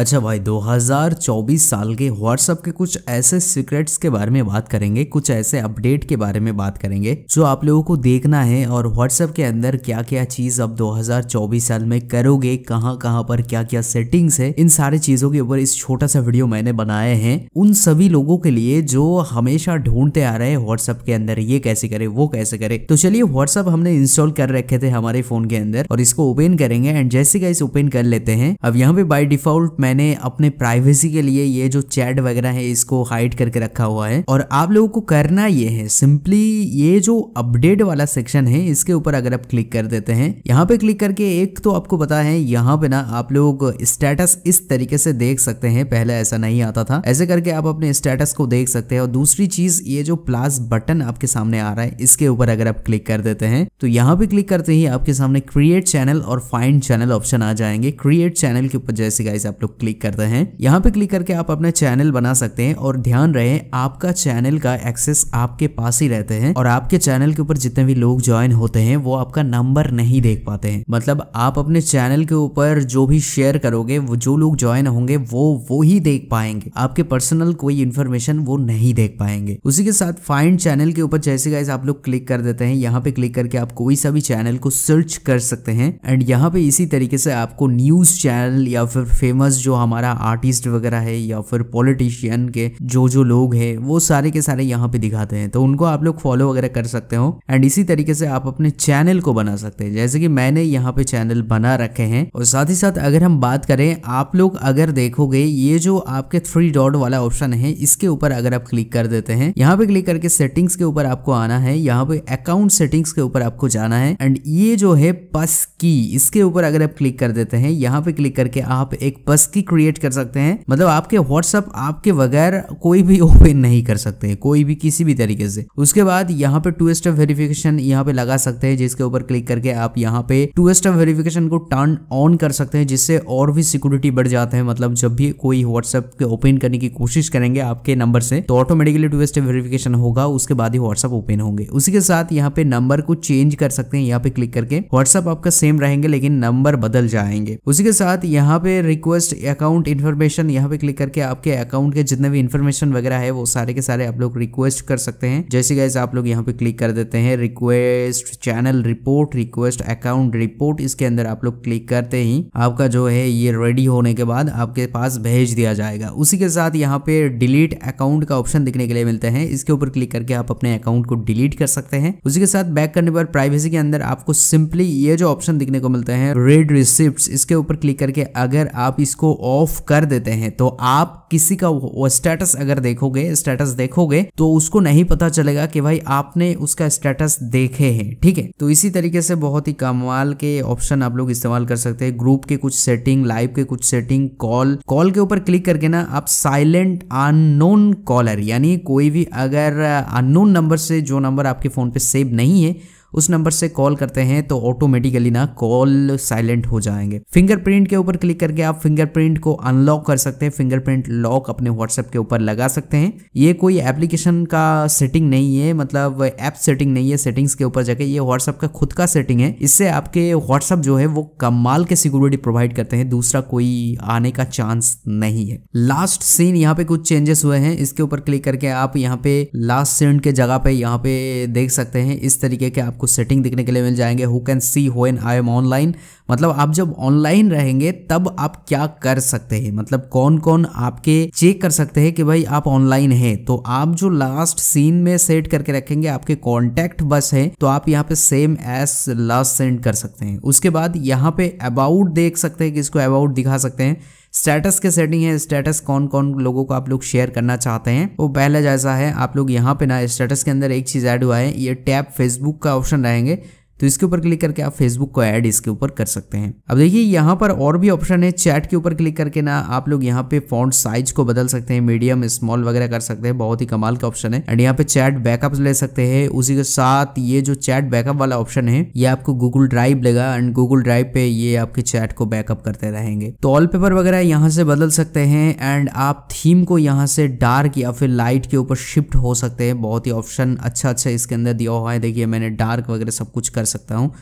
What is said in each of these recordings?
अच्छा भाई 2024 साल के व्हाट्सअप के कुछ ऐसे सीक्रेट्स के बारे में बात करेंगे कुछ ऐसे अपडेट के बारे में बात करेंगे जो आप लोगों को देखना है और व्हाट्सअप के अंदर क्या क्या चीज अब 2024 साल में करोगे कहाँ कहाँ पर क्या क्या सेटिंग्स है इन सारी चीजों के ऊपर इस छोटा सा वीडियो मैंने बनाए हैं उन सभी लोगों के लिए जो हमेशा ढूंढते आ रहे हैं व्हाट्सअप के अंदर ये कैसे करे वो कैसे करे तो चलिए व्हाट्सअप हमने इंस्टॉल कर रखे थे हमारे फोन के अंदर और इसको ओपन करेंगे एंड जैसे का इस ओपन कर लेते हैं अब यहाँ पे बाई डिफॉल्ट मैं मैंने अपने प्राइवेसी के लिए ये जो चैट वगैरह है इसको हाइड करके रखा हुआ है और आप लोगों को करना ये है सिंपली ये जो अपडेट वाला सेक्शन है इसके ऊपर अगर आप क्लिक कर देते हैं यहाँ पे क्लिक करके एक तो आपको पता है यहाँ पे ना आप लोग स्टेटस इस तरीके से देख सकते हैं पहले ऐसा नहीं आता था ऐसे करके आप अपने स्टेटस को देख सकते हैं और दूसरी चीज ये जो प्लस बटन आपके सामने आ रहा है इसके ऊपर अगर आप क्लिक कर देते हैं तो यहाँ पे क्लिक करते ही आपके सामने क्रिएट चैनल और फाइंड चैनल ऑप्शन आ जाएंगे क्रिएट चैनल के ऊपर जैसे गाइस आप लोग क्लिक करते हैं यहाँ पे क्लिक करके आप अपना चैनल बना सकते हैं और ध्यान रहे आपका चैनल का एक्सेस आपके पास ही रहते हैं और आपके चैनल के ऊपर जितने भी लोग ज्वाइन होते हैं वो आपका नंबर नहीं देख पाते हैं मतलब आप अपने चैनल के ऊपर जो भी शेयर करोगे वो जो लोग ज्वाइन होंगे वो वो ही देख पाएंगे आपके पर्सनल कोई इन्फॉर्मेशन वो नहीं देख पाएंगे उसी के साथ फाइंड चैनल के ऊपर जैसे गाइस आप लोग क्लिक कर देते हैं यहाँ पे क्लिक करके आप कोई सा भी चैनल को सर्च कर सकते हैं एंड यहाँ पे इसी तरीके से आपको न्यूज चैनल या फिर फेमस जो हमारा आर्टिस्ट वगैरह है या फिर पॉलिटिशियन के जो जो लोग हैं वो सारे के सारे यहाँ पे दिखाते हैं तो उनको आप लोग फॉलो वगैरह कर सकते हो एंड इसी तरीके से आप अपने चैनल को बना सकते हैं जैसे कि मैंने यहाँ पे चैनल बना रखे हैं और साथ ही साथ अगर हम बात करें आप लोग अगर देखोगे ये जो आपके थ्री डॉट वाला ऑप्शन है इसके ऊपर अगर आप क्लिक कर देते हैं यहाँ पे क्लिक करके सेटिंग्स के ऊपर आपको आना है यहाँ पे अकाउंट सेटिंग्स के ऊपर आपको जाना है एंड ये जो है पस की इसके ऊपर अगर आप क्लिक कर देते हैं यहाँ पे क्लिक करके आप एक पस की क्रिएट कर सकते हैं मतलब आपके व्हाट्सअप आपके बगैर कोई भी ओपन नहीं कर सकते हैं कोई भी किसी भी तरीके से उसके बाद यहाँ पे टू स्टेप वेरिफिकेशन यहाँ पे लगा सकते हैं जिसके ऊपर क्लिक करके आप यहाँ पे टू स्टेप वेरिफिकेशन को टर्न ऑन कर सकते हैं जिससे और भी सिक्योरिटी बढ़ जाते हैं मतलब जब भी कोई व्हाट्सएप के ओपन करने की कोशिश करेंगे आपके नंबर से तो ऑटोमेटिकली टू स्टेप वेरिफिकेशन होगा उसके बाद ही व्हाट्सएप ओपन होंगे उसी के साथ यहाँ पे नंबर को चेंज कर सकते हैं यहाँ पे क्लिक करके व्हाट्सएप आपका सेम रहेंगे लेकिन नंबर बदल जाएंगे उसी के साथ यहाँ पे रिक्वेस्ट अकाउंट इन्फॉर्मेशन यहाँ पे क्लिक करके आपके अकाउंट के जितने भी इन्फॉर्मेशन वगैरह है वो सारे के सारे आप लोग रिक्वेस्ट कर सकते हैं जैसे गैस आप लोग यहाँ पे क्लिक कर देते हैं request channel report request account report इसके अंदर आप लोग क्लिक करते ही आपका जो है ये रेडी होने के बाद आपके पास भेज दिया जाएगा उसी के साथ यहाँ पे डिलीट अकाउंट का ऑप्शन दिखने के लिए मिलते हैं इसके ऊपर क्लिक करके आप अपने अकाउंट को डिलीट कर सकते हैं उसी के साथ बैक करने पर प्राइवेसी के अंदर आपको सिंपली ये जो ऑप्शन दिखने को मिलते हैं रेड रिसिप्ट इसके ऊपर क्लिक करके अगर आप इसको ऑफ कर देते हैं तो आप किसी का वो स्टेटस अगर देखोगे स्टेटस देखोगे तो उसको नहीं पता चलेगा कि भाई आपने उसका स्टेटस देखे हैं ठीक है तो इसी तरीके से बहुत ही कमाल के ऑप्शन आप लोग इस्तेमाल कर सकते हैं ग्रुप के कुछ सेटिंग लाइव के कुछ सेटिंग कॉल कॉल के ऊपर क्लिक करके ना आप साइलेंट अननोन कॉलर यानी कोई भी अगर अननोन नंबर से जो नंबर आपके फोन पे सेव नहीं है उस नंबर से कॉल करते हैं तो ऑटोमेटिकली ना कॉल साइलेंट हो जाएंगे फिंगरप्रिंट के ऊपर क्लिक करके आप फिंगरप्रिंट को अनलॉक कर सकते हैं फिंगरप्रिंट लॉक अपने व्हाट्सएप के ऊपर लगा सकते हैं ये कोई एप्लीकेशन का सेटिंग नहीं है मतलब ऐप सेटिंग नहीं है सेटिंग्स के ऊपर जाके ये व्हाट्सएप का खुद का सेटिंग है इससे आपके व्हाट्सएप जो है वो कमाल के सिक्योरिटी प्रोवाइड करते हैं दूसरा कोई आने का चांस नहीं है लास्ट सीन यहाँ पे कुछ चेंजेस हुए हैं इसके ऊपर क्लिक करके आप यहाँ पे लास्ट सीन के जगह पे यहाँ पे देख सकते हैं इस तरीके के आप आपको सेटिंग दिखने के लिए मिल जाएंगे हु कैन सी हो एन आई एम ऑनलाइन मतलब आप जब ऑनलाइन रहेंगे तब आप क्या कर सकते हैं मतलब कौन कौन आपके चेक कर सकते हैं कि भाई आप ऑनलाइन है तो आप जो लास्ट सीन में सेट करके रखेंगे आपके कॉन्टैक्ट बस है तो आप यहाँ पे सेम एस लास्ट सेंड कर सकते हैं उसके बाद यहाँ पे अबाउट देख सकते हैं कि इसको अबाउट दिखा सकते हैं स्टेटस के सेटिंग है स्टेटस कौन कौन लोगों को आप लोग शेयर करना चाहते हैं वो पहला जैसा है आप लोग यहाँ पे ना स्टेटस के अंदर एक चीज़ ऐड हुआ है ये टैब फेसबुक का ऑप्शन रहेंगे तो इसके ऊपर क्लिक करके आप फेसबुक को ऐड इसके ऊपर कर सकते हैं अब देखिए यहाँ पर और भी ऑप्शन है चैट के ऊपर क्लिक करके ना आप लोग यहाँ पे फॉन्ट साइज को बदल सकते हैं मीडियम स्मॉल वगैरह कर सकते हैं बहुत ही कमाल का ऑप्शन है एंड यहाँ पे चैट बैकअप ले सकते हैं उसी के साथ ये जो चैट बैकअप वाला ऑप्शन है ये आपको गूगल ड्राइव लेगा एंड गूगल ड्राइव पे ये आपके चैट को बैकअप करते रहेंगे तो ऑल पेपर वगैरह यहाँ से बदल सकते हैं एंड आप थीम को यहाँ से डार्क या फिर लाइट के ऊपर शिफ्ट हो सकते हैं बहुत ही ऑप्शन अच्छा अच्छा इसके अंदर दिया हुआ है देखिए मैंने डार्क वगैरह सब कुछ कर सकता हूँ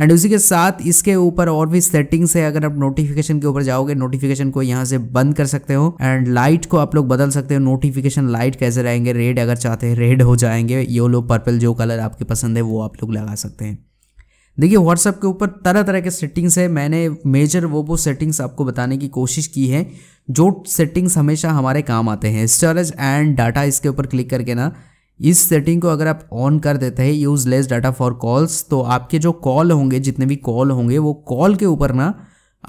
एंड उसी के साथ इसके ऊपर और भी सेटिंग्स है अगर आप नोटिफिकेशन के ऊपर जाओगे नोटिफिकेशन को यहाँ से बंद कर सकते हो एंड लाइट को आप लोग बदल सकते हो नोटिफिकेशन लाइट कैसे रहेंगे रेड अगर चाहते हैं रेड हो जाएंगे येलो पर्पल जो कलर आपके पसंद है वो आप लोग लगा सकते हैं देखिए व्हाट्सअप के ऊपर तरह तरह के सेटिंग्स है मैंने मेजर वो वो सेटिंग्स आपको बताने की कोशिश की है जो सेटिंग्स हमेशा हमारे काम आते हैं स्टोरेज एंड डाटा इसके ऊपर क्लिक करके ना इस सेटिंग को अगर आप ऑन कर देते हैं use less data for calls तो आपके जो कॉल होंगे जितने भी कॉल होंगे वो कॉल के ऊपर ना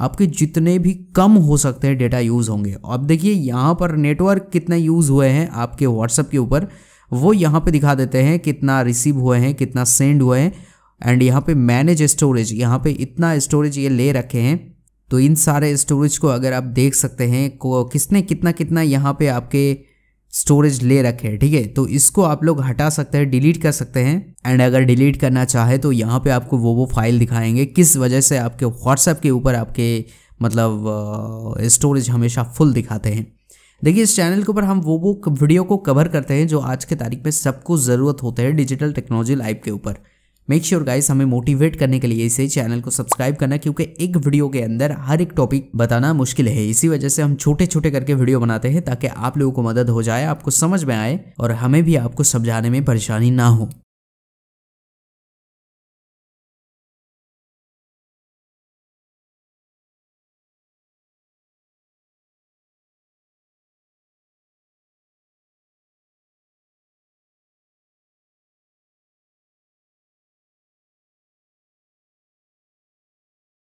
आपके जितने भी कम हो सकते हैं डेटा यूज़ होंगे अब देखिए यहाँ पर नेटवर्क कितना यूज़ हुए हैं आपके व्हाट्सअप के ऊपर वो यहाँ पे दिखा देते हैं कितना रिसीव हुए हैं कितना सेंड हुए हैं एंड यहाँ पे मैनेज स्टोरेज यहाँ पे इतना स्टोरेज ये ले रखे हैं तो इन सारे स्टोरेज को अगर आप देख सकते हैं को किसने कितना कितना यहाँ पे आपके स्टोरेज ले रखे हैं ठीक है तो इसको आप लोग हटा सकते हैं डिलीट कर सकते हैं एंड अगर डिलीट करना चाहे तो यहाँ पे आपको वो वो फाइल दिखाएंगे किस वजह से आपके व्हाट्सएप के ऊपर आपके मतलब स्टोरेज हमेशा फुल दिखाते हैं देखिए इस चैनल के ऊपर हम वो वो वीडियो को कवर करते हैं जो आज के तारीख में सबको ज़रूरत होते हैं डिजिटल टेक्नोलॉजी लाइफ के ऊपर मेक श्योर गाइस हमें मोटिवेट करने के लिए इसे चैनल को सब्सक्राइब करना क्योंकि एक वीडियो के अंदर हर एक टॉपिक बताना मुश्किल है इसी वजह से हम छोटे छोटे करके वीडियो बनाते हैं ताकि आप लोगों को मदद हो जाए आपको समझ में आए और हमें भी आपको समझाने में परेशानी ना हो